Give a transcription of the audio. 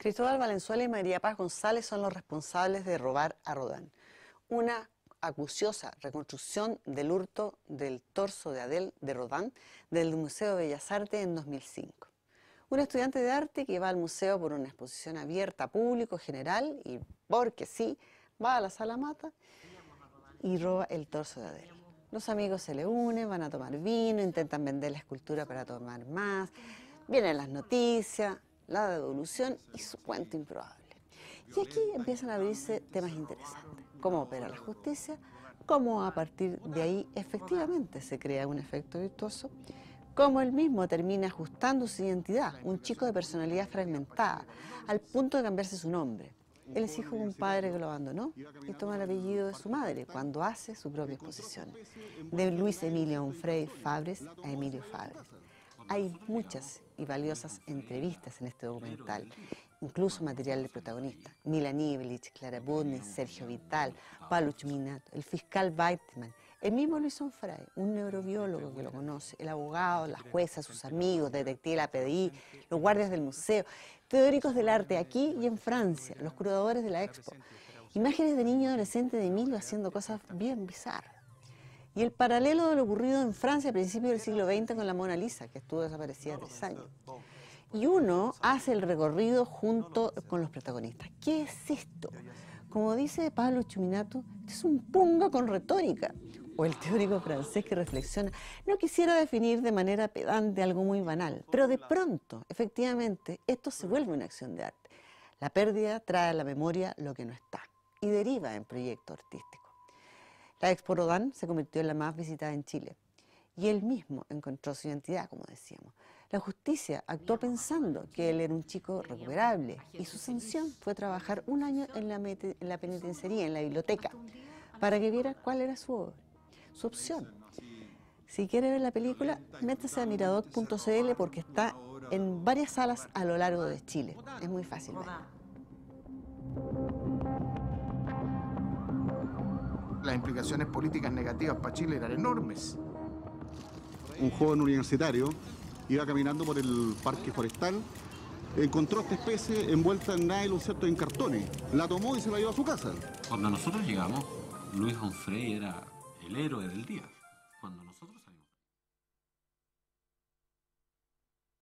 Cristóbal Valenzuela y María Paz González son los responsables de robar a Rodán. Una acuciosa reconstrucción del hurto del torso de Adel de Rodán del Museo de Bellas Artes en 2005. Un estudiante de arte que va al museo por una exposición abierta público general y porque sí, va a la sala mata y roba el torso de Adel. Los amigos se le unen, van a tomar vino, intentan vender la escultura para tomar más, vienen las noticias, la devolución y su cuento improbable. Y aquí empiezan a abrirse temas interesantes, cómo opera la justicia, cómo a partir de ahí efectivamente se crea un efecto virtuoso, cómo él mismo termina ajustando su identidad, un chico de personalidad fragmentada, al punto de cambiarse su nombre. Él es hijo de un padre que lo abandonó y toma el apellido de su madre cuando hace su propia exposición. De Luis Emilio Onfrey Fabres a Emilio Fabres. Hay muchas y valiosas entrevistas en este documental, incluso material de protagonista. Mila Niblich, Clara Bunes, Sergio Vital, Paluch Minato, el fiscal Weitman, el mismo Luis Onfray, un neurobiólogo que lo conoce, el abogado, las juezas, sus amigos, detective de la PDI, los guardias del museo, teóricos del arte aquí y en Francia, los curadores de la expo. Imágenes de niño adolescente de Milo haciendo cosas bien bizarras. Y el paralelo de lo ocurrido en Francia a principios del siglo XX con la Mona Lisa, que estuvo desaparecida tres años. Y uno hace el recorrido junto con los protagonistas. ¿Qué es esto? Como dice Pablo Chuminato, es un punga con retórica. O el teórico francés que reflexiona. No quisiera definir de manera pedante algo muy banal, pero de pronto, efectivamente, esto se vuelve una acción de arte. La pérdida trae a la memoria lo que no está y deriva en proyecto artístico. La Expo se convirtió en la más visitada en Chile y él mismo encontró su identidad, como decíamos. La justicia actuó pensando que él era un chico recuperable y su sanción fue trabajar un año en la, penitenciaría, en la biblioteca, para que viera cuál era su, su opción. Si quiere ver la película, métase a mirador.cl porque está en varias salas a lo largo de Chile. Es muy fácil verla. las implicaciones políticas negativas para Chile eran enormes. Un joven universitario iba caminando por el parque forestal, encontró esta especie envuelta en nylon, ¿cierto?, en cartones. La tomó y se la llevó a su casa. Cuando nosotros llegamos, Luis Onfrey era el héroe del día.